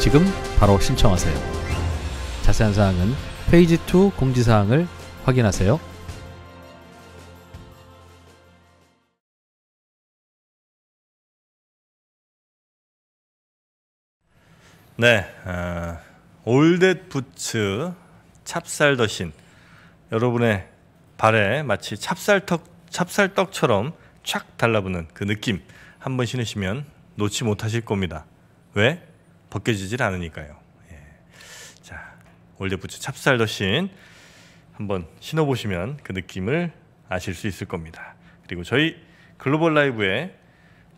지금 바로 신청하세요. 자세한 사항은 페이지 2 공지사항을 확인하세요. 네, 어, 아, 올댓 부츠 찹쌀 더신 여러분의 발에 마치 찹쌀떡 찹쌀떡처럼 촥 달라붙는 그 느낌 한번 신으시면 놓지 못하실 겁니다. 왜? 벗겨지질 않으니까요. 예. 자, 올드부츠 찹쌀 더신 한번 신어보시면 그 느낌을 아실 수 있을 겁니다. 그리고 저희 글로벌 라이브에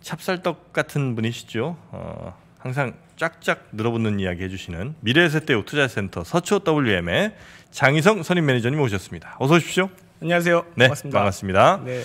찹쌀떡 같은 분이시죠. 어, 항상 쫙쫙 늘어붙는 이야기 해주시는 미래세대우 투자센터 서초 WM의 장희성 선임 매니저님 오셨습니다. 어서 오십시오. 안녕하세요. 네, 반갑습니다. 반갑습니다. 네.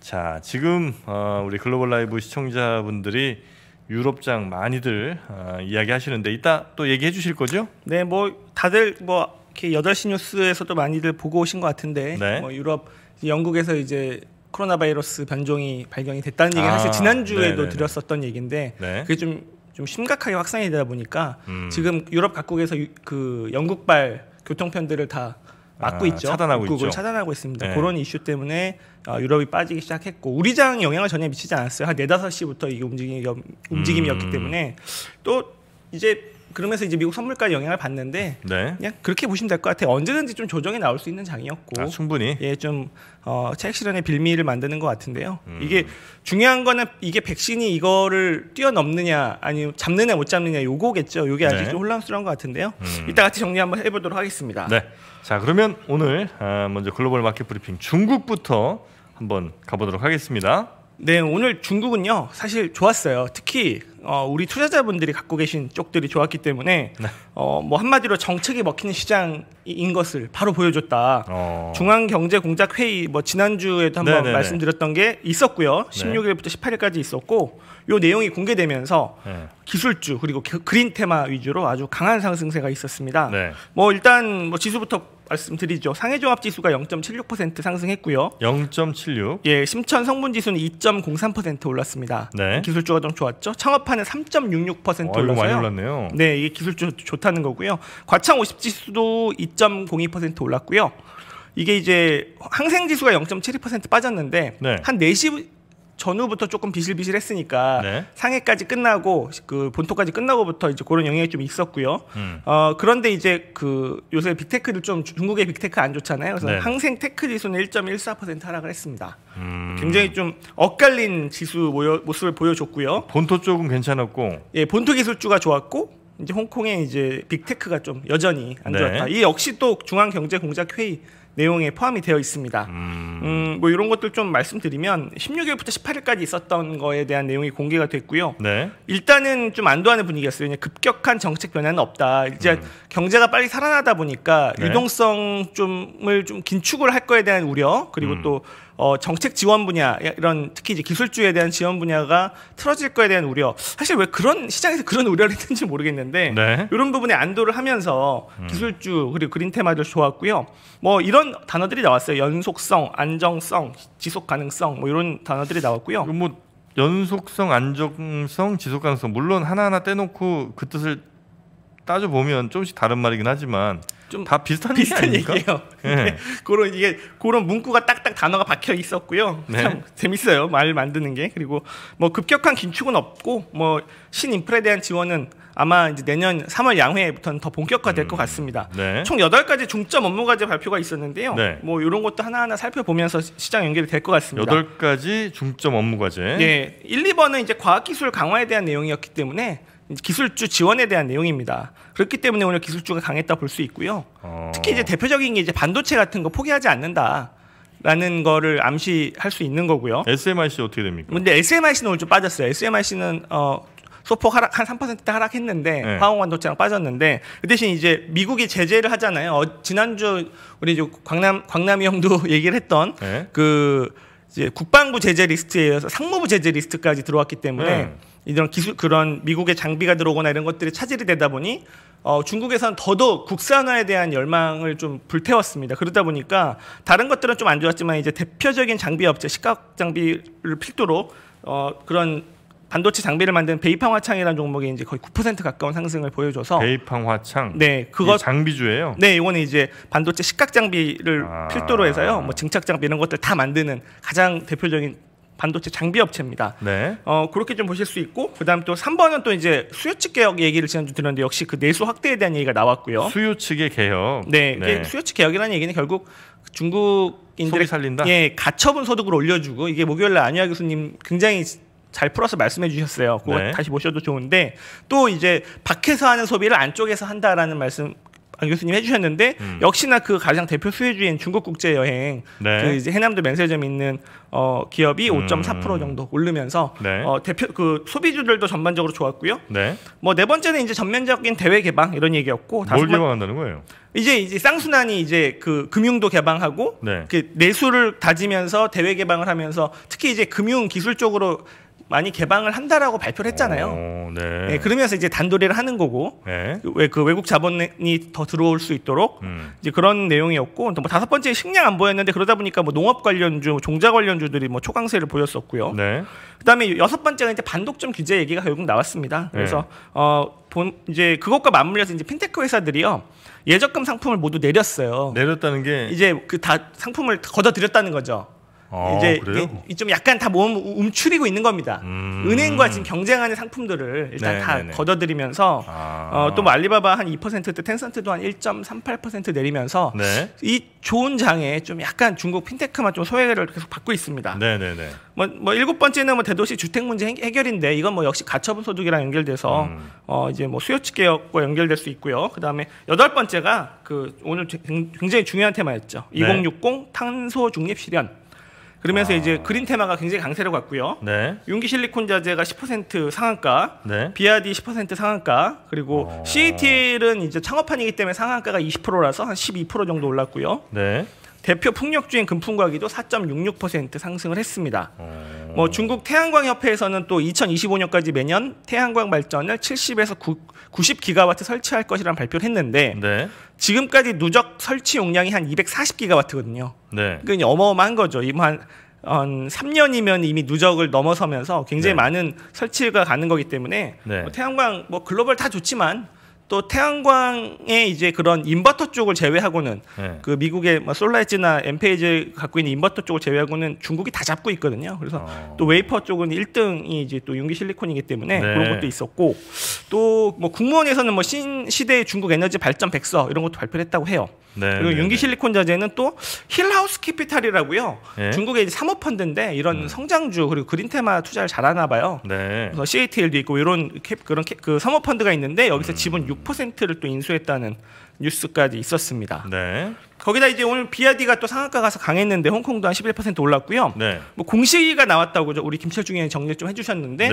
자, 지금 어, 우리 글로벌 라이브 시청자분들이 유럽장 많이들 어, 이야기하시는데 이따 또 얘기해 주실 거죠? 네, 뭐 다들 뭐 이렇게 8시 뉴스에서도 많이들 보고 오신 것 같은데 네. 뭐 유럽 영국에서 이제 코로나 바이러스 변종이 발견이 됐다는 얘기는 아, 사실 지난주에도 네네 네, 네. 드렸었던 얘기인데 네. 그게 좀 좀 심각하게 확산이 되다 보니까 음. 지금 유럽 각국에서 유, 그 영국발 교통편들을 다 막고 아, 있죠. 차단하고 있죠. 차단하고 있습니다. 네. 그런 이슈 때문에 아, 유럽이 빠지기 시작했고 우리 장 영향을 전혀 미치지 않았어요. 한 4, 5시부터 이게 움직임, 움직임이었기 음. 때문에 또 이제 그러면서 이제 미국 선물가 영향을 받는데 네. 그냥 그렇게 보시면 될 것 같아요. 언제든지 좀 조정이 나올 수 있는 장이었고 아, 충분히 예좀 어, 체액 실현의 빌미를 만드는 것 같은데요. 음. 이게 중요한 거는 이게 백신이 이거를 뛰어넘느냐 아니면 잡느냐 못 잡느냐 요거겠죠. 요게 아직 네. 좀 혼란스러운 것 같은데요. 음. 이따 같이 정리 한번 해보도록 하겠습니다. 네. 자 그러면 오늘 아, 먼저 글로벌 마켓 브리핑 중국부터 한번 가보도록 하겠습니다. 네, 오늘 중국은요, 사실 좋았어요. 특히 어, 우리 투자자분들이 갖고 계신 쪽들이 좋았기 때문에 네. 어, 뭐 한마디로 정책이 먹히는 시장인 것을 바로 보여줬다. 어. 중앙경제공작회의 뭐 지난주에도 한번 네네네. 네, 네. 말씀드렸던 게 있었고요. 16일부터 18일까지 있었고 요 내용이 공개되면서 네. 기술주 그리고 그, 그린 테마 위주로 아주 강한 상승세가 있었습니다. 네. 뭐 일단 뭐 지수부터 말씀드리죠. 상해종합지수가 0.76% 상승했고요. 0.76. 예, 심천 성분지수는 2.03% 올랐습니다. 네. 기술주가 좀 좋았죠. 창업판은 3.66% 올라서요. 많이 올랐네요. 네, 이게 기술주 좋다는 거고요. 과창 50지수도 2.02% 올랐고요. 이게 이제 항생지수가 0.72% 빠졌는데 네. 한 4시 전후부터 조금 비실비실했으니까 네. 상해까지 끝나고 그 본토까지 끝나고부터 이제 그런 영향이 좀 있었고요. 음. 어 그런데 이제 그 요새 빅테크들 좀 중국의 빅테크 안 좋잖아요. 그래서 네. 항생 테크 지수는 1.14% 하락을 했습니다. 음. 굉장히 좀 엇갈린 지수 모습을 보여줬고요. 본토 쪽은 괜찮았고, 예 본토 기술주가 좋았고 이제 홍콩의 이제 빅테크가 좀 여전히 안 네. 좋았다. 네. 이 역시 또 중앙경제공작회의 내용에 포함이 되어 있습니다. 음. 음. 뭐 이런 것들 좀 말씀드리면 16일부터 18일까지 있었던 거에 대한 내용이 공개가 됐고요. 네. 일단은 좀 안도하는 분위기였어요. 급격한 정책 변화는 없다. 이제 음. 경제가 빨리 살아나다 보니까 네. 유동성 좀을 좀 긴축을 할 거에 대한 우려 그리고 음. 또 어, 정책 지원 분야 이런 특히 이제 기술주에 대한 지원 분야가 틀어질 거에 대한 우려. 사실 왜 그런 시장에서 그런 우려를 했는지 모르겠는데 네. 이런 부분에 안도를 하면서 음. 기술주 그리고 그린 테마들 좋았고요. 뭐 이런 단어들이 나왔어요. 연속성, 안정성, 지속 가능성 뭐 이런 단어들이 나왔고요. 뭐 연속성, 안정성, 지속 가능성 물론 하나하나 떼놓고 그 뜻을 따져 보면 조금씩 다른 말이긴 하지만 좀다 비슷한, 비슷한 얘기 예요 네. 예. 그런 이게 그런 문구가 딱딱 단어가 박혀 있었고요. 네. 참 재밌어요. 말 만드는 게 그리고 뭐 급격한 긴축은 없고 뭐신인프라 대한 지원은 아마 이제 내년 3월 양회부터는 더 본격화될 음. 것 같습니다. 네. 총 8가지 중점 업무 과제 발표가 있었는데요. 네. 뭐 이런 것도 하나하나 살펴보면서 시장 연결이 될 것 같습니다. 8가지 중점 업무 과제. 예. 1, 2번은 이제 과학기술 강화에 대한 내용이었기 때문에 기술주 지원에 대한 내용입니다. 그렇기 때문에 오늘 기술주가 강했다 볼 수 있고요. 어... 특히 이제 대표적인 게 이제 반도체 같은 거 포기하지 않는다라는 거를 암시할 수 있는 거고요. SMIC 어떻게 됩니까? 근데 SMIC는 오늘 좀 빠졌어요. SMIC는 어 소폭 하락 한3% 하락했는데 네. 화학 반도체랑 빠졌는데 그 대신 이제 미국이 제재를 하잖아요. 어, 지난주 우리 이제 광남 광남이 형도 얘기를 했던 네. 그 이제 국방부 제재 리스트에 이어서 상무부 제재 리스트까지 들어왔기 때문에 네. 이런 기술 그런 미국의 장비가 들어오거나 이런 것들이 차질이 되다 보니 어, 중국에서는 더더욱 국산화에 대한 열망을 좀 불태웠습니다. 그러다 보니까 다른 것들은 좀 안 좋았지만 이제 대표적인 장비 업체 시각 장비를 필두로 어, 그런 반도체 장비를 만드는 베이팡 화창이라는 종목이 이제 거의 9% 가까운 상승을 보여줘서 베이팡 화창 네 그거 장비주예요. 네 이거는 이제 반도체 시각 장비를 아... 필두로 해서요 뭐 증착 장비 이런 것들 다 만드는 가장 대표적인 반도체 장비 업체입니다. 네. 어, 그렇게 좀 보실 수 있고 그다음 또 3번은 또 이제 수요 측 개혁 얘기를 지난주 들었는데 역시 그 내수 확대에 대한 얘기가 나왔고요. 수요 측의 개혁. 네. 네. 수요 측 개혁이라는 얘기는 결국 중국인들의 살린다. 예, 가처분 소득을 올려주고 이게 목요일 날 안유아 교수님 굉장히 잘 풀어서 말씀해 주셨어요. 그거 네. 다시 보셔도 좋은데 또 이제 밖에서 하는 소비를 안쪽에서 한다라는 말씀 안 교수님 해주셨는데 음. 역시나 그 가장 대표 수혜주인 중국 국제 여행 네. 그 이제 해남도 맹세점 있는 어, 기업이 음. 5.4% 정도 오르면서 네. 어, 대표 그 소비주들도 전반적으로 좋았고요. 네. 뭐 네 번째는 이제 전면적인 대외 개방 이런 얘기였고 뭘 개방한다는 거예요? 이제 이제 쌍순환이 이제 그 금융도 개방하고 네. 그 내수를 다지면서 대외 개방을 하면서 특히 이제 금융 기술 쪽으로 많이 개방을 한다라고 발표를 했잖아요. 오, 네. 네, 그러면서 이제 단도리를 하는 거고 네. 왜그 외국 자본이 더 들어올 수 있도록 음. 이제 그런 내용이었고 또 뭐 다섯 번째 식량 안보였는데 그러다 보니까 뭐 농업 관련주, 종자 관련주들이 뭐 초강세를 보였었고요. 네. 그다음에 여섯 번째가 이제 반독점 규제 얘기가 결국 나왔습니다. 네. 그래서 어 본 이제 그것과 맞물려서 이제 핀테크 회사들이요. 예적금 상품을 모두 내렸어요. 내렸다는 게 이제 그 다 상품을 걷어들였다는 거죠. 아, 이제 좀 약간 다 몸 움츠리고 있는 겁니다. 음. 은행과 지금 경쟁하는 상품들을 일단 네, 다 네, 네. 걷어들이면서 아. 어, 또 뭐 알리바바 한 2%대 텐센트도 한 1.38% 내리면서 네. 이 좋은 장에 좀 약간 중국 핀테크만 좀 소외를 계속 받고 있습니다. 네네네. 뭐, 뭐 일곱 번째는 뭐 대도시 주택 문제 해결인데 이건 뭐 역시 가처분 소득이랑 연결돼서 음. 어, 이제 뭐 수요측 계혁과 연결될 수 있고요. 그다음에 여덟 번째가 그 오늘 굉장히 중요한 테마였죠. 2060 탄소 중립 실현. 그러면서 와. 이제 그린 테마가 굉장히 강세를 갖고요. 네. 용기 실리콘 자재가 10% 상한가, 네. BRD 10% 상한가, 그리고 어. CATL은 e 이제 창업판이기 때문에 상한가가 20%라서 한 12% 정도 올랐고요. 네. 대표 풍력주행 금품가기도 4.66% 상승을 했습니다. 어... 뭐 중국 태양광협회에서는 또 2025년까지 매년 태양광 발전을 70에서 9, 90기가와트 설치할 것이라는 발표를 했는데 네. 지금까지 누적 설치 용량이 한 240기가와트거든요. 네. 그러니까 어마어마한 거죠. 이만한 3년이면 이미 누적을 넘어서면서 굉장히 네. 많은 설치가 가는 거기 때문에 네. 뭐 태양광 뭐 글로벌 다 좋지만 또 태양광의 이제 그런 인버터 쪽을 제외하고는 네. 그 미국의 뭐 솔라이즈나 엠페이즈 갖고 있는 인버터 쪽을 제외하고는 중국이 다 잡고 있거든요. 그래서 어. 또 웨이퍼 쪽은 1등이 이제 또 윤기 실리콘이기 때문에 네. 그런 것도 있었고 또뭐 국무원에서는 뭐 신시대 중국 에너지 발전 백서 이런 것도 발표를 했다고 해요. 네, 그리고 네, 윤기실리콘 네. 자재는 또 힐하우스 캐피탈이라고요. 네. 중국의 사모 펀드인데 이런 음. 성장주 그리고 그린 테마 투자를 잘하나 봐요. 네. 그래서 CATL도 있고 이런 캡, 그런 캡, 그 사모 펀드가 있는데 여기서 음. 지분 6%를 또 인수했다는 뉴스까지 있었습니다. 네. 거기다 이제 오늘 비아디가 또 상한가 가서 강했는데 홍콩도 한 11% 올랐고요. 뭐 공시가 나왔다고 우리 김철중 이 정리 좀 해주셨는데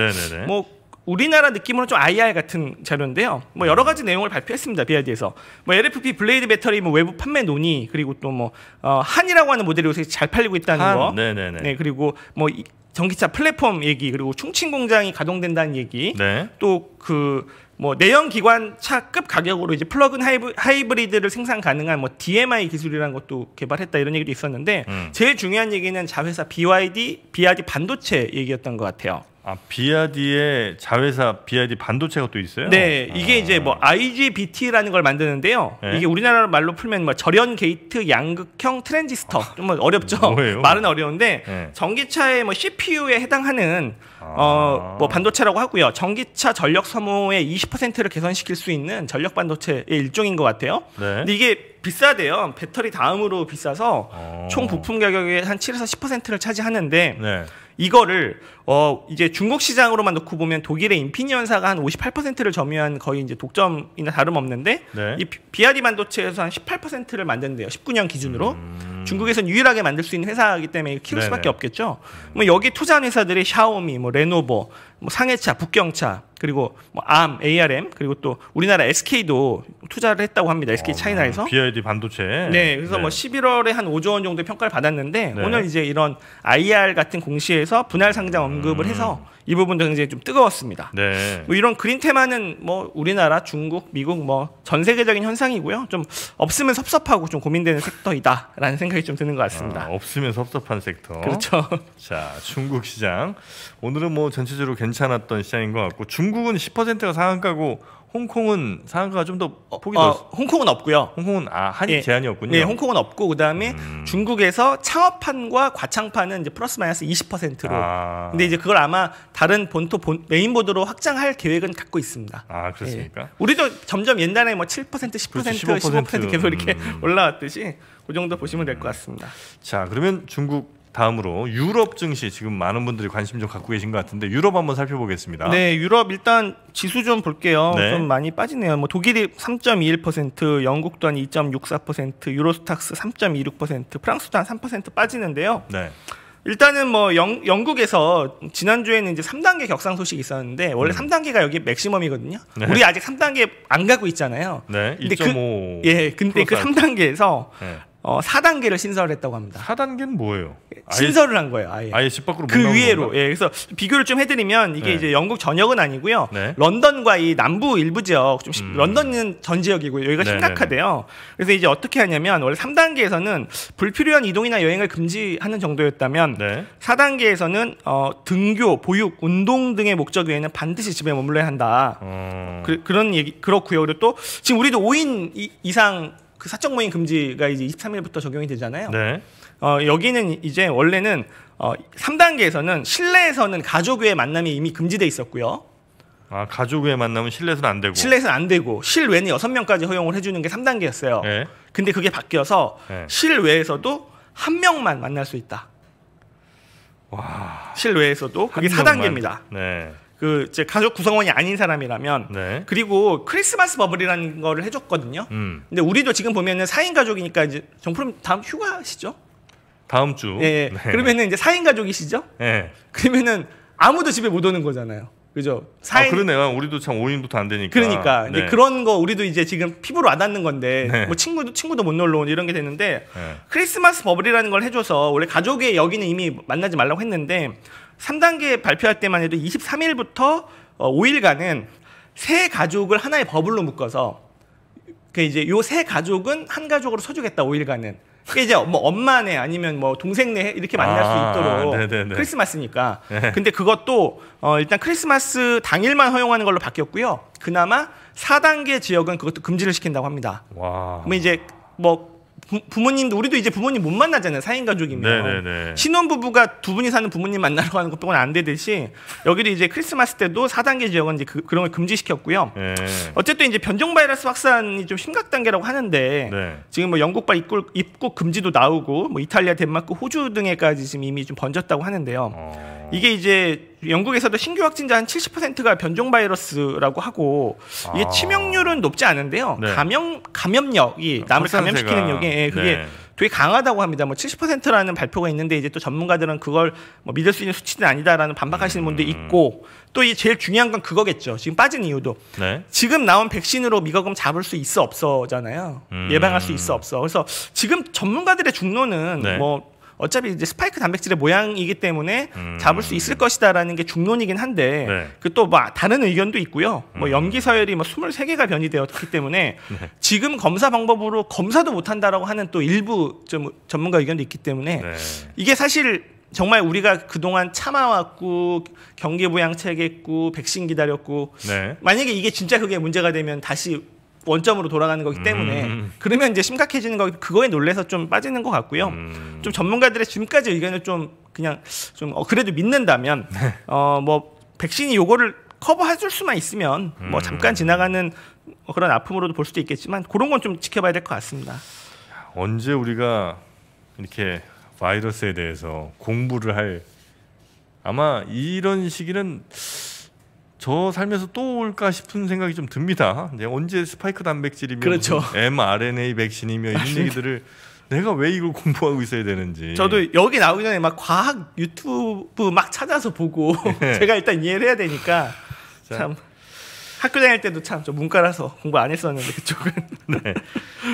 뭐 우리나라 느낌으로 좀 IR 같은 자료인데요. 뭐 여러 가지 내용을 발표했습니다. BRD에서. 뭐 LFP 블레이드 배터리 뭐 외부 판매 논의 그리고 또 뭐 어, 한이라고 하는 모델이 요새 잘 팔리고 있다는 한. 거. 네네네. 네 그리고 뭐 이, 전기차 플랫폼 얘기 그리고 충칭 공장이 가동된다는 얘기. 네. 또 그 뭐 내연 기관차급 가격으로 이제 플러그 인 하이브리, 드를 생산 가능한 뭐 DMI 기술이라는 것도 개발했다 이런 얘기도 있었는데 음. 제일 중요한 얘기는 자회사 BYD, BRD 반도체 얘기였던 것 같아요. 아, 비아디의 자회사 비아디 반도체가 또 있어요? 네, 이게 아. 이제 뭐 아. IGBT라는 걸 만드는데요. 네? 이게 우리나라 말로 풀면 뭐 절연 게이트 양극형 트랜지스터. 뭐 아. 좀 어렵죠. 뭐예요? 말은 어려운데 네. 전기차의 뭐 CPU에 해당하는 아. 어뭐 반도체라고 하고요. 전기차 전력 소모의 20%를 개선시킬 수 있는 전력 반도체의 일종인 것 같아요. 네? 근데 이게 비싸대요. 배터리 다음으로 비싸서 어. 총 부품 가격의 한 7에서 10%를 차지하는데 네. 이거를 어 이제 중국 시장으로만 놓고 보면 독일의 인피니언사가 한 58%를 점유한 거의 이제 독점이나 다름없는데 네. 이비아디 반도체에서 한 18%를 만든대요. 19년 기준으로. 음. 음. 중국에서는 유일하게 만들 수 있는 회사이기 때문에 키울 네네. 수밖에 없겠죠. 뭐 여기 투자한 회사들이 샤오미, 뭐 레노버, 뭐 상해차, 북경차, 그리고 뭐 암, ARM, 그리고 또 우리나라 SK도 투자를 했다고 합니다. SK 어, 차이나에서. BID 네. 반도체. 네, 그래서 뭐 네. 뭐 11월에 한 5조 원 정도 의 평가를 받았는데 네. 오늘 이제 이런 IR 같은 공시에서 분할 상장 언급을 음. 해서 이 부분도 굉장히 좀 뜨거웠습니다. 네. 뭐 이런 그린 테마는 뭐 우리나라, 중국, 미국 뭐 전 세계적인 현상이고요. 좀 없으면 섭섭하고 좀 고민되는 섹터이다라는 생각이 좀 드는 것 같습니다. 아, 없으면 섭섭한 섹터. 그렇죠. 자, 중국 시장 오늘은 뭐 전체적으로 괜찮았던 시장인 것 같고 중국은 10%가 상한가고 홍콩은 상한가가 좀더 어, 폭이 어, 넓... 홍콩은 없고요. 홍콩은 아 한입 네. 예. 제한이 없군요. 네, 예, 홍콩은 없고 그다음에 음... 중국에서 창업판과 과창판은 이제 플러스 마이너스 20%로. 아... 근데 이제 그걸 아마 다른 본토 본, 메인보드로 확장할 계획은 갖고 있습니다. 아 그렇습니까? 네. 우리도 점점 옛날에 뭐 7%, 10%, 그렇지, 15%, 15% 계속 이렇게 음... 올라왔듯이 그 정도 보시면 될 것 같습니다. 자 그러면 중국 다음으로 유럽 증시 지금 많은 분들이 관심 좀 갖고 계신 것 같은데 유럽 한번 살펴보겠습니다. 네, 유럽 일단 지수 좀 볼게요. 네. 좀 많이 빠지네요. 뭐 독일이 3.21%, 영국도 한 2.64%, 유로스탁스 3.26%, 프랑스도 한 3% 빠지는데요. 네. 일단은 뭐 영, 영국에서 지난주에는 이제 3단계 격상 소식이 있었는데 원래 음. 3단계가 여기 맥시멈이거든요. 네. 우리 아직 3단계 안 가고 있잖아요. 네. 근데 2.5. 그, 예. 근데 그 3단계에서 네. 어, 4단계를 신설했다고 합니다. 4단계는 뭐예요? 신설을 한 거예요. 아예, 아예 집 밖으로 그 위에로. 건가? 예, 그래서 비교를 좀 해드리면 이게 네. 이제 영국 전역은 아니고요. 네. 런던과 이 남부 일부 지역, 좀 음. 런던은 전 지역이고 여기가 네, 네, 네. 심각하대요. 그래서 이제 어떻게 하냐면 원래 3단계에서는 불필요한 이동이나 여행을 금지하는 정도였다면 네. 4단계에서는 어, 등교, 보육, 운동 등의 목적 외에는 반드시 집에 머물러야 한다. 음. 그, 런 얘기 그렇고요. 그리고 또 지금 우리도 5인 이, 이상 그 사적 모임 금지가 이제 23일부터 적용이 되잖아요. 네. 어, 여기는 이제 원래는 어, 3단계에서는 실내에서는 가족외 만남이 이미 금지돼 있었고요. 아, 가족외 만남은 실내에서는 안 되고. 실내에서는 안 되고 실외는 6명까지 허용을 해 주는 게 3단계였어요. 네. 근데 그게 바뀌어서 네. 실외에서도 한 명만 만날 수 있다. 와. 실외에서도 그게 4단계입니다. 네. 그 이제 가족 구성원이 아닌 사람이라면 네. 그리고 크리스마스 버블이라는 거를 해줬거든요. 음. 근데 우리도 지금 보면은 4인 가족이니까 이제 정프로 다음 휴가시죠? 다음 주. 예, 예. 네. 그러면은 이제 4인 가족이시죠? 예. 그러면은 아무도 집에 못 오는 거잖아요. 그죠? 4인... 아, 그러네요. 우리도 참 5인부터 안 되니까. 그러니까. 근 네. 그런 거 우리도 이제 지금 피부로 와닿는 건데 네. 뭐 친구도 친구도 못 놀러 온 이런 게 됐는데 네. 크리스마스 버블이라는 걸 해줘서 원래 가족의 여기는 이미 만나지 말라고 했는데 3단계 발표할 때만 해도 23일부터 5일간은 어, 세 가족을 하나의 버블로 묶어서 그 이제 요 세 가족은 한 가족으로 서주겠다 5일간은 그게 이제 뭐 엄마네 아니면 뭐 동생네 이렇게 만날 아, 수 있도록 네네네. 크리스마스니까 네. 근데 그것도 어 일단 크리스마스 당일만 허용하는 걸로 바뀌었고요 그나마 4단계 지역은 그것도 금지를 시킨다고 합니다 와. 그러면 이제 뭐 부, 모님도 우리도 이제 부모님 못 만나잖아요. 사인 가족이면. 네, 네, 네. 신혼 부부가 두 분이 사는 부모님 만나러 가는 것 빼고는 안 되듯이 여기도 이제 크리스마스 때도 4단계 지역은 이제 그, 런걸 금지시켰고요. 네. 어쨌든 이제 변종 바이러스 확산이 좀 심각 단계라고 하는데 네. 지금 뭐 영국발 입국, 입국 금지도 나오고 뭐 이탈리아, 덴마크, 호주 등에까지 지금 이미 좀 번졌다고 하는데요. 어... 이게 이제 영국에서도 신규 확진자 한 70%가 변종 바이러스라고 하고 이게 아. 치명률은 높지 않은데요. 네. 감염 감염력이 아, 남을 감염시키는 역에 예, 그게 네. 되게 강하다고 합니다. 뭐 70%라는 발표가 있는데 이제 또 전문가들은 그걸 뭐 믿을 수 있는 수치는 아니다라는 반박하시는 분도 음. 있고 또 이 제일 중요한 건 그거겠죠. 지금 빠진 이유도 네. 지금 나온 백신으로 미거금 잡을 수 있어 없어잖아요. 음. 예방할 수 있어 없어. 그래서 지금 전문가들의 중론은 네. 뭐 어차피 이제 스파이크 단백질의 모양이기 때문에 음. 잡을 수 있을 것이다라는 게 중론이긴 한데 네. 그또 뭐 다른 의견도 있고요. 뭐 음. 뭐 염기 서열이 뭐 23개가 변이되었기 때문에 네. 지금 검사 방법으로 검사도 못 한다라고 하는 또 일부 좀 전문가 의견도 있기 때문에 네. 이게 사실 정말 우리가 그동안 참아왔고 경계 부양 체했고 백신 기다렸고 네. 만약에 이게 진짜 그게 문제가 되면 다시 원점으로 돌아가는 거기 때문에 음, 음, 음. 그러면 이제 심각해지는 거 그거에 놀래서 좀 빠지는 것 같고요. 음. 좀 전문가들의 지금까지 의견을 좀 그냥 좀 어, 그래도 믿는다면 네. 어뭐 백신이 요거를 커버해 줄 수만 있으면 뭐 음. 잠깐 지나가는 그런 아픔으로도 볼 수도 있겠지만 그런 건 좀 지켜봐야 될 것 같습니다. 언제 우리가 이렇게 바이러스에 대해서 공부를 할 아마 이런 시기는 저 살면서 또 올까 싶은 생각이 좀 듭니다. 이제 언제 스파이크 단백질이며 그렇죠. mRNA 백신이며 이런 얘기들을 내가 왜 이걸 공부하고 있어야 되는지. 저도 여기 나오기 전에 막 과학 유튜브 막 찾아서 보고 네. 제가 일단 이해를 해야 되니까 자. 참 학교 다닐 때도 참저 문과라서 공부 안 했었는데 그쪽은. 네.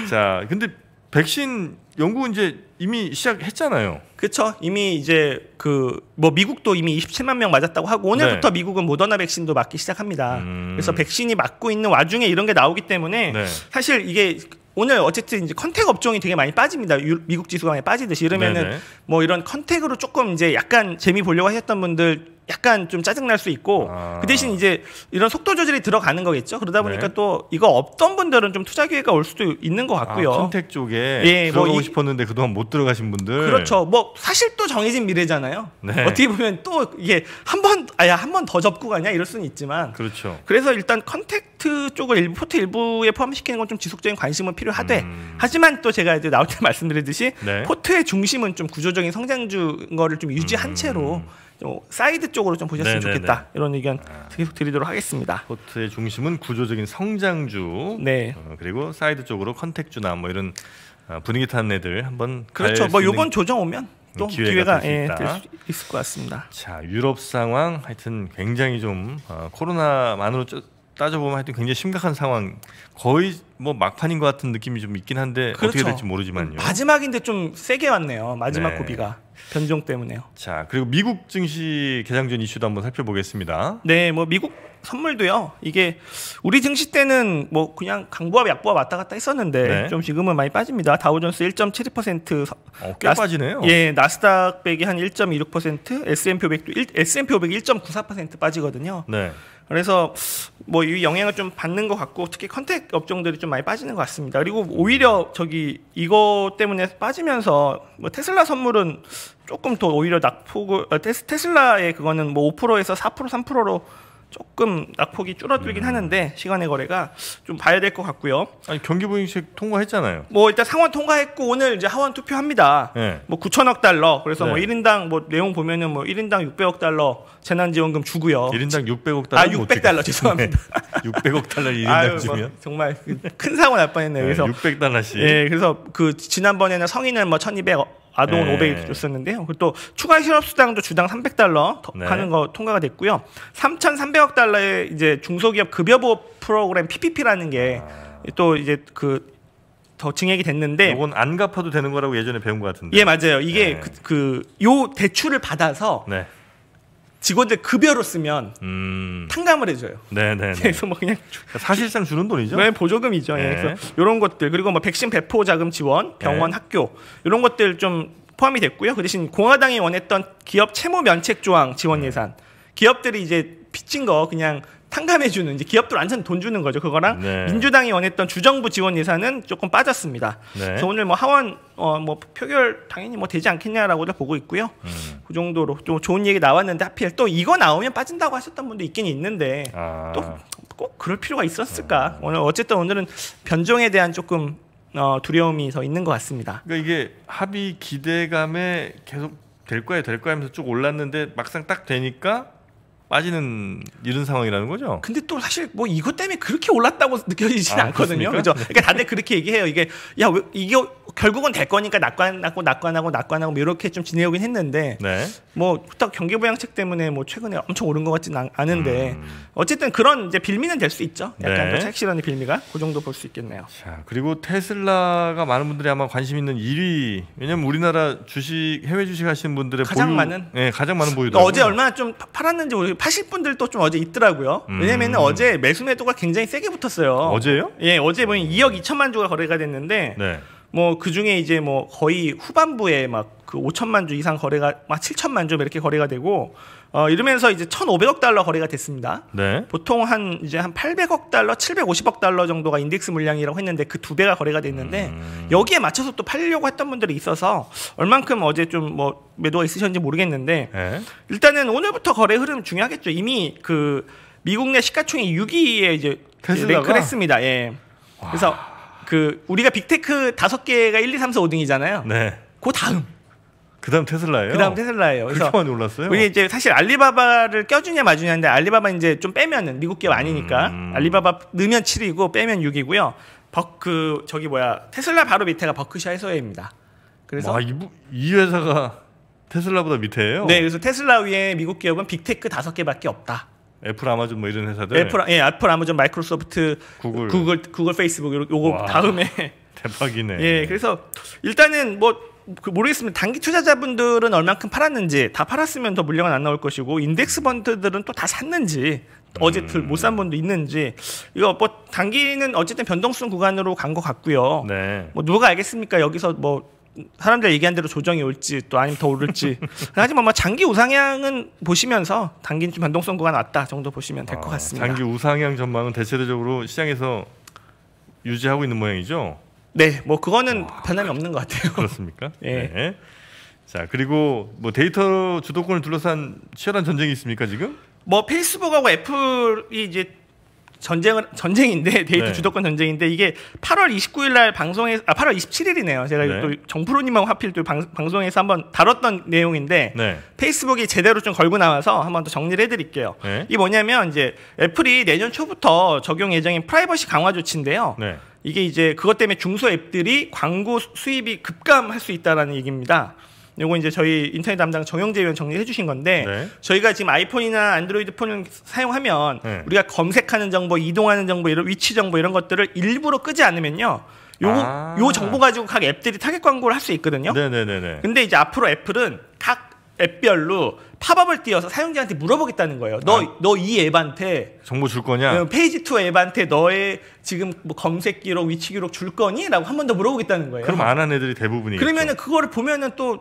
자, 근데 백신 연구 이제 이미 시작했잖아요. 그렇죠. 이미 이제 그 뭐 미국도 이미 27만 명 맞았다고 하고 오늘부터 네. 미국은 모더나 백신도 맞기 시작합니다. 음. 그래서 백신이 맞고 있는 와중에 이런 게 나오기 때문에 네. 사실 이게 오늘 어쨌든 이제 컨택 업종이 되게 많이 빠집니다. 유, 미국 지수가 많이 빠지듯이 이러면은 네네. 뭐 이런 컨택으로 조금 이제 약간 재미 보려고 하셨던 분들 약간 좀 짜증날 수 있고 아. 그 대신 이제 이런 속도 조절이 들어가는 거겠죠. 그러다 보니까 네. 또 이거 없던 분들은 좀 투자 기회가 올 수도 있는 것 같고요. 아, 컨택 쪽에 예, 뭐 들어가고 뭐 이, 싶었는데 그동안 못 들어가신 분들 그렇죠. 뭐 사실 또 정해진 미래잖아요. 네. 어떻게 보면 또 이게 한 번 아야 한 번 더 접고 가냐 이럴 수는 있지만 그렇죠. 그래서 일단 컨택트 쪽을 일부 포트 일부에 포함시키는 건 좀 지속적인 관심은 필요하되 음. 하지만 또 제가 이제 나올 때말씀드렸듯이 네. 포트의 중심은 좀 구조적인 성장주인 거를 좀 유지한 음. 채로 좀 사이드 쪽으로 좀 보셨으면 네네네. 네, 좋겠다 네. 이런 의견 아. 계속 드리도록 하겠습니다. 포트의 중심은 구조적인 성장주, 네. 어, 그리고 사이드 쪽으로 컨택주나 뭐 이런 어, 분위기 탄 애들 한번 그렇죠. 뭐 요번 조정 오면 또 기회가, 기회가 예, 수 있을 것 같습니다. 자 유럽 상황 하여튼 굉장히 좀 어, 코로나만으로 쭉 따져보면 하여튼 굉장히 심각한 상황 거의 뭐 막판인 것 같은 느낌이 좀 있긴 한데 그렇죠. 어떻게 될지 모르지만요. 마지막인데 좀 세게 왔네요. 마지막 네. 고비가. 변종 때문에요. 자, 그리고 미국 증시 개장전 이슈도 한번 살펴보겠습니다. 네, 뭐 미국 선물도요. 이게 우리 증시 때는 뭐 그냥 강보합 약보합 왔다 갔다 했었는데 네. 좀 지금은 많이 빠집니다. 다우존스 1.72%, 어, 꽤 나스, 빠지네요. 예, 나스닥 백이 한 1.26%, S&P 500도 S&P 500 1.94% 빠지거든요. 네. 그래서 뭐 이 영향을 좀 받는 것 같고 특히 컨택 업종들이 좀 많이 빠지는 것 같습니다. 그리고 오히려 저기 이거 때문에 빠지면서 뭐 테슬라 선물은 조금 더 오히려 낙폭을 어, 테슬라의 스테 그거는 뭐 5%에서 4% 3%로 조금 낙폭이 줄어들긴 음. 하는데 시간의 거래가 좀 봐야 될 것 같고요. 아니 경기 부인식 통과했잖아요. 뭐 일단 상원 통과했고 오늘 이제 하원 투표합니다. 네. 뭐 9천억 달러. 그래서 뭐 네. 뭐 1인당 뭐 내용 보면은 뭐 1인당 600억 달러 재난지원금 주고요. 1인당 600억 달러. 아 600달러 죄송합니다. 네. 600억 달러 1인당 아유, 뭐 주면 뭐 정말 큰 사고 날 뻔했네요. 네, 그래서 600달러씩. 예, 그래서 그 지난번에는 성인을 뭐 1,200억 아동은 네. 500일 줬었는데요. 그리고 또 추가 실업수당도 주당 300달러 네. 하는 거 통과가 됐고요. 3,300억 달러의 이제 중소기업 급여 보호 프로그램 PPP라는 게또 아. 이제 그 더 증액이 됐는데 이건 안 갚아도 되는 거라고 예전에 배운 것 같은데. 예, 맞아요. 이게 네. 그요 그, 그 대출을 받아서 네. 직원들 급여로 쓰면 음. 탕감을 해줘요. 네네. 네, 네. 그래서 뭐 그냥 그러니까 사실상 주는 돈이죠. 네 보조금이죠. 예, 네. 예. 그래서 이런 것들 그리고 뭐 백신 배포 자금 지원, 네. 병원, 네. 학교 이런 것들 좀 포함이 됐고요. 그 대신 공화당이 원했던 기업 채무 면책 조항 지원 예산, 음. 기업들이 이제 빚진 거 그냥 탕감해주는 이제 기업들 완전 돈 주는 거죠. 그거랑 네. 민주당이 원했던 주정부 지원 예산은 조금 빠졌습니다. 네. 그래서 오늘 뭐 하원 어 뭐 표결 당연히 뭐 되지 않겠냐라고도 보고 있고요. 음. 그 정도로 좀 좋은 얘기 나왔는데 하필 또 이거 나오면 빠진다고 하셨던 분도 있긴 있는데 아. 또꼭 그럴 필요가 있었을까? 음. 오늘 어쨌든 오늘은 변종에 대한 조금 어 두려움이 더 있는 것 같습니다. 그러니까 이게 합의 기대감에 계속 될 거야 될 거야 하면서 쭉 올랐는데 막상 딱 되니까 빠지는 이런 상황이라는 거죠. 근데 또 사실 뭐 이것 때문에 그렇게 올랐다고 느껴지진 아, 않거든요. 그렇죠? 그러니까 다들 그렇게 얘기해요. 이게 야왜 이게 결국은 될 거니까 낙관하고 낙관하고 낙관하고 뭐 이렇게 좀 지내오긴 했는데 네. 뭐딱 경기 부양책 때문에 뭐 최근에 엄청 오른 것 같지는 않은데 음. 어쨌든 그런 이제 빌미는 될 수 있죠. 약간 네. 착실한는 빌미가 그 정도 볼 수 있겠네요. 자 그리고 테슬라가 많은 분들이 아마 관심 있는 1위 왜냐면 우리나라 주식 해외 주식 하시는 분들의 가장 보유, 많은 네 가장 많은 보유 어제 얼마나 좀 팔았는지 우리 파실 분들도 좀 어제 있더라고요. 음. 왜냐면 어제 매수 매도가 굉장히 세게 붙었어요. 어제요? 예, 어제 보면 2억 2천만 주가 거래가 됐는데 네. 뭐그 중에 이제 뭐 거의 후반부에 막 그 5천만 주 이상 거래가 막 7천만 주 이렇게 거래가 되고 어 이러면서 이제 1,500억 달러 거래가 됐습니다. 네. 보통 한 이제 한 800억 달러, 750억 달러 정도가 인덱스 물량이라고 했는데 그 두 배가 거래가 됐는데 음... 여기에 맞춰서 또 팔려고 했던 분들이 있어서 얼만큼 어제 좀 뭐 매도가 있으셨는지 모르겠는데 네. 일단은 오늘부터 거래 흐름 중요하겠죠. 이미 그 미국 내 시가총액 6위에 이제 테슬라가? 랭크를 했습니다. 예. 와... 그래서 그 우리가 빅테크 다섯 개가 1, 2, 3, 4, 5등이잖아요. 네. 그 다음. 그다음 테슬라예요. 그다음 테슬라예요. 그렇게 많이 올랐어요. 우리 이제 사실 알리바바를 껴주냐 마주냐인데 알리바바 이제 좀 빼면은 미국 기업 아니니까 음... 알리바바 넣으면 7이고 빼면 6이고요. 버크 저기 뭐야 테슬라 바로 밑에가 버크샤 해서웨입니다 그래서 와, 이, 이 회사가 테슬라보다 밑에예요? 네, 그래서 테슬라 위에 미국 기업은 빅테크 다섯 개밖에 없다. 애플, 아마존 뭐 이런 회사들. 애플, 예, 애플, 아마존, 마이크로소프트, 구글, 구글, 구글 페이스북 요, 요거 와, 다음에 대박이네. 예, 그래서 일단은 뭐 그 모르겠습니다. 단기 투자자분들은 얼만큼 팔았는지 다 팔았으면 더 물량은 안 나올 것이고 인덱스 펀드들은 또 다 샀는지 어제 음. 못산 분도 있는지 이거 뭐 단기는 어쨌든 변동성 구간으로 간 것 같고요. 네. 뭐 누가 알겠습니까? 여기서 뭐 사람들 얘기한 대로 조정이 올지 또 아니면 더 오를지 하지만 뭐 장기 우상향은 보시면서 단기 좀 변동성 구간 왔다 정도 보시면 될것 아, 같습니다. 장기 우상향 전망은 대체적으로 시장에서 유지하고 있는 모양이죠. 네, 뭐 그거는 와, 아, 변함이 없는 것 같아요. 그렇습니까? 네. 네. 자 그리고 뭐 데이터 주도권을 둘러싼 치열한 전쟁이 있습니까 지금? 뭐 페이스북하고 애플이 이제 전쟁을 전쟁인데 데이트 네. 주도권 전쟁인데 이게 8월 29일 날 방송에 아 8월 27일이네요. 제가 네. 또 정프로님하고 하필 또 방, 방송에서 한번 다뤘던 내용인데 네. 페이스북이 제대로 좀 걸고 나와서 한번 더 정리를 해드릴게요. 네. 이 뭐냐면 이제 애플이 내년 초부터 적용 예정인 프라이버시 강화 조치인데요. 네. 이게 이제 그것 때문에 중소 앱들이 광고 수입이 급감할 수 있다라는 얘기입니다. 요거 이제 저희 인터넷 담당 정영재 위원 정리해 주신 건데 네. 저희가 지금 아이폰이나 안드로이드 폰을 사용하면 네. 우리가 검색하는 정보, 이동하는 정보, 이런 위치 정보 이런 것들을 일부러 끄지 않으면요. 요, 아. 요 정보 가지고 각 앱들이 타겟 광고를 할 수 있거든요. 네네네 근데 이제 앞으로 애플은 각 앱별로 팝업을 띄어서 사용자한테 물어보겠다는 거예요. 너 너이 아. 앱한테 정보 줄 거냐? 어, 페이지 투 앱한테 너의 지금 뭐 검색 기록, 위치 기록 줄 거니?라고 한 번 더 물어보겠다는 거예요. 그럼 안 한 애들이 대부분이 그러면은 그거를 보면은 또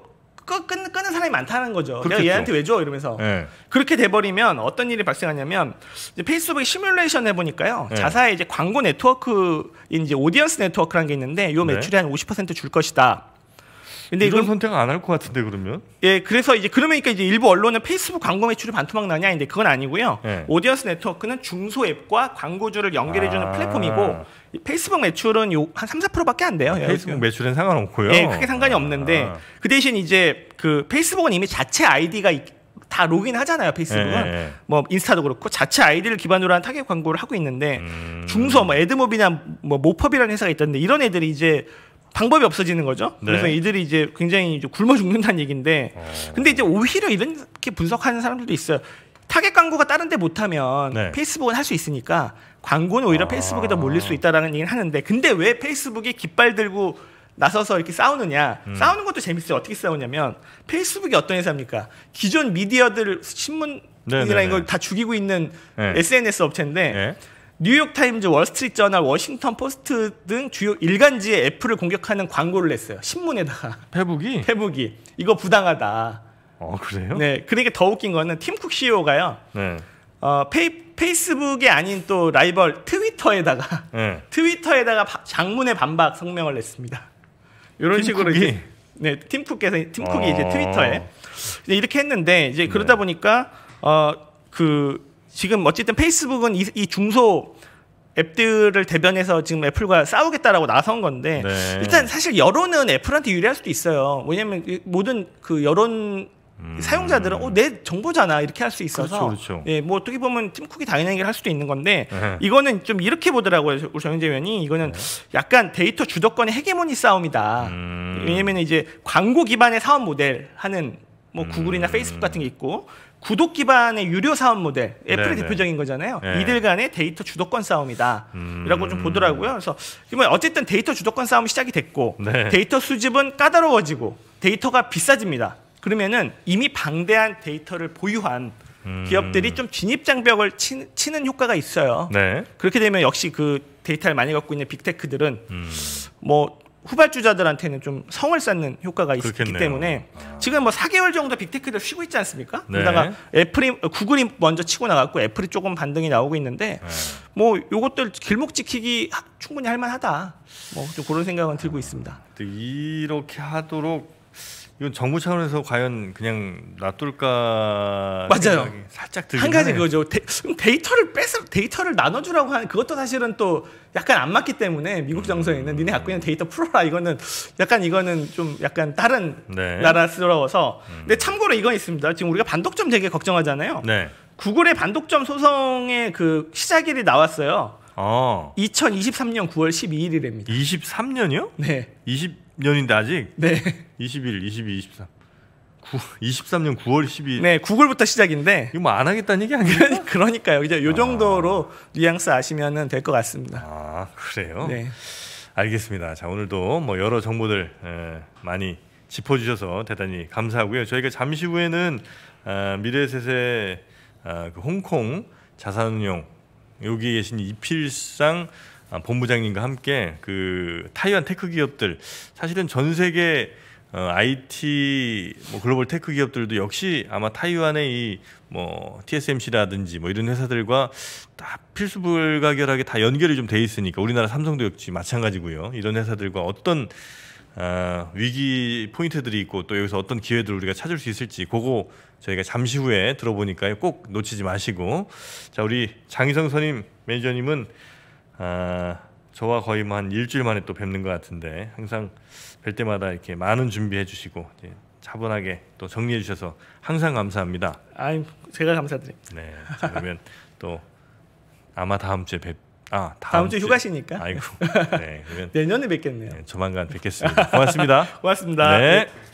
끄, 끊 끄는 사람이 많다는 거죠. 그렇겠죠. 내가 얘한테 왜 줘? 이러면서. 네. 그렇게 돼버리면 어떤 일이 발생하냐면 페이스북에 시뮬레이션 해보니까요. 네. 자사의 이제 광고 네트워크, 이제 오디언스 네트워크라는 게 있는데 요 매출이 네. 한50%줄 것이다. 근데 이런 선택 안할 것 같은데 그러면? 예, 그래서 이제 그러면니까 그러니까 이제 일부 언론은 페이스북 광고 매출이 반토막 나냐 근데 그건 아니고요. 네. 오디언스 네트워크는 중소 앱과 광고주를 연결해 주는 아. 플랫폼이고 페이스북 매출은 요 한 3, 4%밖에 안 돼요. 페이스북 매출은 상관없고요. 예, 크게 상관이 없는데 아. 그 대신 이제 그 페이스북은 이미 자체 아이디가 다 로그인 하잖아요 페이스북은 예, 예, 예. 뭐 인스타도 그렇고 자체 아이디를 기반으로 한 타겟 광고를 하고 있는데 음. 중소 뭐에드몹이나뭐 모펍이라는 회사가 있던데 이런 애들이 이제 방법이 없어지는 거죠. 네. 그래서 이들이 이제 굉장히 이제 굶어 죽는다는 얘기인데, 어... 근데 이제 오히려 이렇게 분석하는 사람들도 있어요. 타겟 광고가 다른데 못하면 네. 페이스북은 할 수 있으니까 광고는 오히려 아... 페이스북에 더 몰릴 수 있다라는 얘기를 하는데, 근데 왜 페이스북이 깃발 들고 나서서 이렇게 싸우느냐? 음. 싸우는 것도 재밌어요. 어떻게 싸우냐면 페이스북이 어떤 회사입니까? 기존 미디어들 신문 네, 네, 이라는 걸다 네. 죽이고 있는 네. SNS 업체인데. 뉴욕타임즈, 월스트리트저널, 워싱턴 포스트 등 주요 일간지에 애플을 공격하는 광고를 냈어요. 신문에다가. 페북이? 페북이. 이거 부당하다. 어, 그래요? 네. 그러니까 더 웃긴 거는 팀쿡 CEO가요. 네. 어, 페이, 페이스북이 아닌 또 라이벌 트위터에다가 네. 트위터에다가 바, 장문의 반박 성명을 냈습니다. 이런 식으로 이 네, 팀쿡에서 팀쿡이 어... 이제 트위터에 이렇게 했는데 이제 그러다 네. 보니까 어그 지금 어쨌든 페이스북은 이, 이 중소 앱들을 대변해서 지금 애플과 싸우겠다라고 나선 건데 네. 일단 사실 여론은 애플한테 유리할 수도 있어요. 왜냐하면 모든 그 여론 음. 사용자들은 어, 내 정보잖아 이렇게 할 수 있어서 그렇죠, 그렇죠. 예, 뭐 어떻게 보면 팀쿡이 당연한 얘기를 할 수도 있는 건데 네. 이거는 좀 이렇게 보더라고요 우리 정영재 의원이 이거는 네. 약간 데이터 주도권의 헤게모니 싸움이다 음. 왜냐면 이제 광고 기반의 사업 모델 하는 뭐 구글이나 음. 페이스북 같은 게 있고 구독 기반의 유료 사업 모델 애플의 네네. 대표적인 거잖아요. 네. 예. 이들 간의 데이터 주도권 싸움이다라고 음... 좀 보더라고요. 그래서 어쨌든 데이터 주도권 싸움이 시작이 됐고 네. 데이터 수집은 까다로워지고 데이터가 비싸집니다. 그러면은 이미 방대한 데이터를 보유한 음... 기업들이 좀 진입 장벽을 치, 치는 효과가 있어요. 네. 그렇게 되면 역시 그 데이터를 많이 갖고 있는 빅테크들은 음... 뭐 후발주자들한테는 좀 성을 쌓는 효과가 있기 그렇겠네요. 때문에 지금 뭐 4개월 정도 빅테크들 쉬고 있지 않습니까? 네. 그러다가 애플이 어, 구글이 먼저 치고 나갔고 애플이 조금 반등이 나오고 있는데 네. 뭐 요것들 길목 지키기 충분히 할 만하다. 뭐좀 그런 생각은 들고 있습니다. 이렇게 하도록 이건 정부 차원에서 과연 그냥 놔둘까 맞아요. 살짝 한 가지 하네요. 그거죠. 데, 데이터를 뺏어 데이터를 나눠주라고 하는 그것도 사실은 또 약간 안 맞기 때문에 미국 음. 정서에는 니네 갖고 있는 데이터 풀어라 이거는 약간 이거는 좀 약간 다른 네. 나라스러워서. 음. 근데 참고로 이건 있습니다. 지금 우리가 반독점 되게 걱정하잖아요. 네. 구글의 반독점 소송의 그 시작일이 나왔어요. 어. 2023년 9월 12일이랍니다. 23년이요? 네. 20 20년인데 아직? 네. 21, 22, 23. 9, 23년 9월 12일. 네, 9월부터 시작인데. 이거 뭐 안 하겠다는 얘기 아니에요? 그러니까요. 이제 요 아. 정도로 아. 뉘앙스 아시면은 될 것 같습니다. 아, 그래요? 네. 알겠습니다. 자, 오늘도 뭐 여러 정보들 에, 많이 짚어 주셔서 대단히 감사하고요. 저희가 잠시 후에는 어, 아, 미래세세 어, 아, 그 홍콩 자산운용 여기 계신 이필상 아, 본부장님과 함께 그 타이완 테크 기업들 사실은 전 세계 어, IT 뭐 글로벌 테크 기업들도 역시 아마 타이완의 이뭐 TSMC라든지 뭐 이런 회사들과 다 필수 불가결하게 다 연결이 좀 돼 있으니까 우리나라 삼성도 역시 마찬가지고요. 이런 회사들과 어떤 어, 위기 포인트들이 있고 또 여기서 어떤 기회들을 우리가 찾을 수 있을지 그거 저희가 잠시 후에 들어보니까요. 꼭 놓치지 마시고 자 우리 장희성 선임 매니저님은 아, 저와 거의 뭐한 일주일 만에 또 뵙는 것 같은데 항상 뵐 때마다 이렇게 많은 준비해 주시고 차분하게 또 정리해 주셔서 항상 감사합니다. 아, 제가 감사드립니다. 네, 그러면 또 아마 다음 주에 뵙. 아 다음, 다음 주 휴가시니까. 아이고. 네, 그러면 내년에 뵙겠네요. 네, 조만간 뵙겠습니다. 고맙습니다. 고맙습니다. 네. 네.